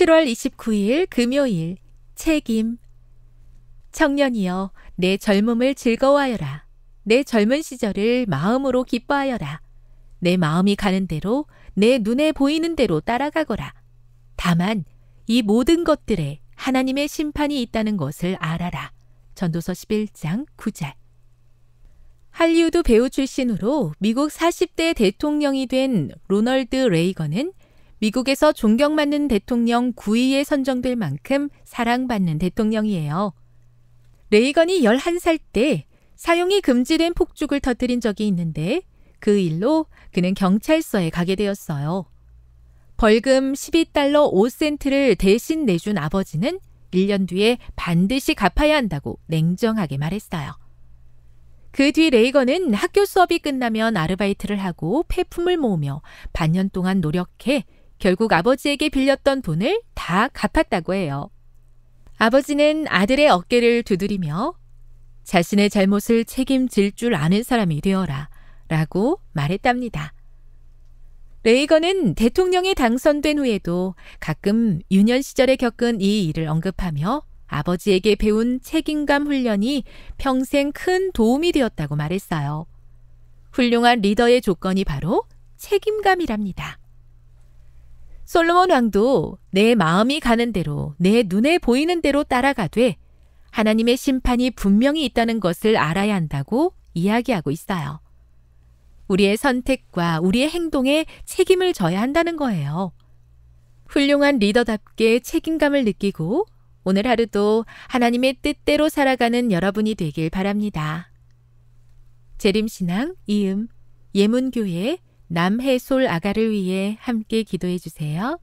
7월 29일 금요일 책임 청년이여 내 젊음을 즐거워하여라 내 젊은 시절을 마음으로 기뻐하여라 내 마음이 가는 대로 내 눈에 보이는 대로 따라가거라 다만 이 모든 것들에 하나님의 심판이 있다는 것을 알아라 전도서 11장 9절 할리우드 배우 출신으로 미국 40대 대통령이 된 로널드 레이건은 미국에서 존경받는 대통령 9위에 선정될 만큼 사랑받는 대통령이에요. 레이건이 11살 때 사용이 금지된 폭죽을 터뜨린 적이 있는데 그 일로 그는 경찰서에 가게 되었어요. 벌금 12달러 5센트를 대신 내준 아버지는 1년 뒤에 반드시 갚아야 한다고 냉정하게 말했어요. 그 뒤 레이건은 학교 수업이 끝나면 아르바이트를 하고 폐품을 모으며 반년 동안 노력해 결국 아버지에게 빌렸던 돈을 다 갚았다고 해요. 아버지는 아들의 어깨를 두드리며 자신의 잘못을 책임질 줄 아는 사람이 되어라 라고 말했답니다. 레이건은 대통령에 당선된 후에도 가끔 유년 시절에 겪은 이 일을 언급하며 아버지에게 배운 책임감 훈련이 평생 큰 도움이 되었다고 말했어요. 훌륭한 리더의 조건이 바로 책임감이랍니다. 솔로몬 왕도 내 마음이 가는 대로 내 눈에 보이는 대로 따라가되 하나님의 심판이 분명히 있다는 것을 알아야 한다고 이야기하고 있어요. 우리의 선택과 우리의 행동에 책임을 져야 한다는 거예요. 훌륭한 리더답게 책임감을 느끼고 오늘 하루도 하나님의 뜻대로 살아가는 여러분이 되길 바랍니다. 재림신앙 이음 예문교회 남해솔 아가를 위해 함께 기도해 주세요.